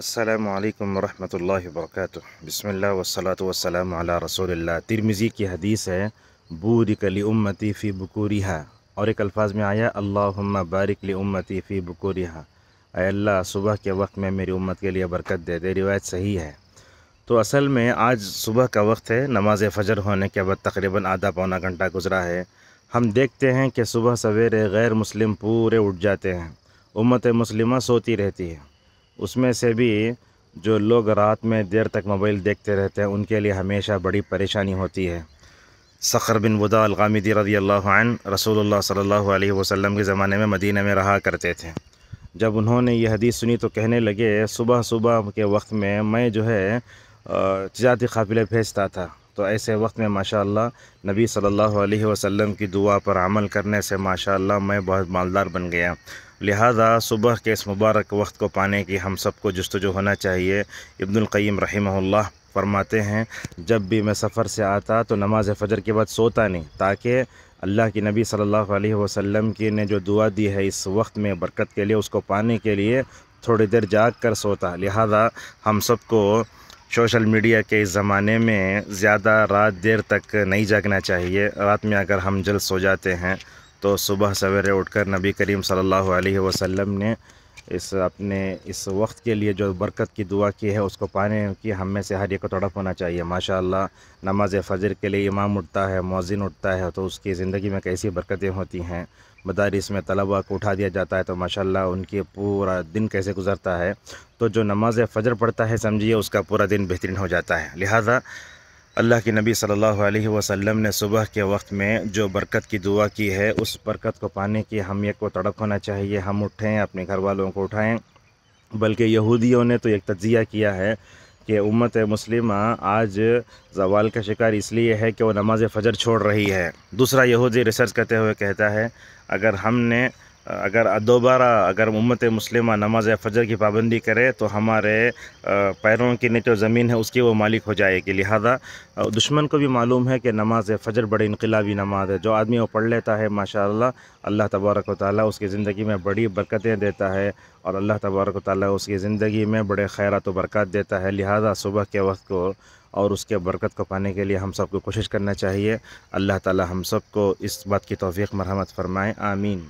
अल्लाम वरहमल वर्क बसमिल वसलात वसलम रसोल्ला तिरमिज़ी की हदीस है बूरिकली उम्मती फ़ी बकूरिहा और एक अल्फाज में आया अल्लाह बारिकली उम्मती फ़ी बकूरिहा अल्लाह सुबह के वक्त में मेरी उम्मत के लिए बरकत दे दे रिवायत सही है तो असल में आज सुबह का वक्त है नमाज फ़जर होने के बाद तकरीबन आधा पौना घंटा गुजरा है हम देखते हैं कि सुबह सवेरे गैर मुस्लिम पूरे उठ जाते हैं उम्मत मुस्लिमा सोती रहती है उसमें से भी जो लोग रात में देर तक मोबाइल देखते रहते हैं उनके लिए हमेशा बड़ी परेशानी होती है सखर बिन वदा अलगामिदी रदी रसूलुल्लाह रसूल अलैहि वसल्लम के ज़माने में मदीना में रहा करते थे जब उन्होंने यह हदीस सुनी तो कहने लगे सुबह सुबह के वक्त में मैं जो है तजारती काफ़िले भेजता था तो ऐसे वक्त में माशाल्लाह नबी सल्लल्लाहु अलैहि वसल्लम की दुआ पर अमल करने से माशाल्लाह मैं बहुत मालदार बन गया लिहाजा सुबह के इस मुबारक वक्त को पाने की हम सबको जस्तजू होना चाहिए इब्नुलकैम रहीमल्ला फरमाते हैं जब भी मैं सफ़र से आता तो नमाज फ़जर के बाद सोता नहीं ताकि अल्लाह के नबी सल्लल्लाहु अलैहि वसल्लम की ने जो दुआ दी है इस वक्त में बरकत के लिए उसको पाने के लिए थोड़ी देर जाग कर सोता लिहाजा हम सबको सोशल मीडिया के इस ज़माने में ज़्यादा रात देर तक नहीं जागना चाहिए रात में अगर हम जल्द सो जाते हैं तो सुबह सवेरे उठकर नबी करीम सल्लल्लाहु अलैहि वसल्लम ने इस अपने इस वक्त के लिए जो बरकत की दुआ की है उसको पाने की हम में से हर एक को तड़प होना चाहिए माशाल्लाह नमाज फ़जर के लिए इमाम उठता है मौजिन उठता है तो उसकी ज़िंदगी में कैसी बरकतें होती हैं मदारस में तलबा को उठा दिया जाता है तो माशाल्लाह उनके पूरा दिन कैसे गुजरता है तो जो नमाज फ़जर पढ़ता है समझिए उसका पूरा दिन बेहतरीन हो जाता है लिहाजा अल्लाह के नबी सल्लल्लाहु अलैहि वसल्लम ने सुबह के वक्त में जो बरकत की दुआ की है उस बरकत को पाने की हमियत को तड़प होना चाहिए हम उठें अपने घर वालों को उठाएं बल्कि यहूदियों ने तो एक तजिया किया है कि उम्मत मुस्लिम आज जवाल का शिकार इसलिए है कि वो नमाज फ़जर छोड़ रही है दूसरा यहूदी रिसर्च करते हुए कहता है अगर हमने अगर दोबारा अगर उम्मत मुस्लिम नमाज फजर की पाबंदी करे तो हमारे पैरों की नीचे ज़मीन है उसकी वो मालिक हो जाएगी लिहाजा दुश्मन को भी मालूम है कि नमाज फजर बड़ी इनकलाबी नमाज है जो आदमी वो पढ़ लेता है माशा अल्लाह तबारक ताली उसकी ज़िंदगी में बड़ी बरकतें देता है और अल्लाह तबारक ताली उसकी ज़िंदगी में बड़े खैरत बरकत देता है लिहाजा सुबह के वक्त को और उसके बरकत को पाने के लिए हम सबको कोशिश करना चाहिए अल्लाह ताला हम सबको इस बात की तोफ़ी मरहमत फ़रमाएँ आमीन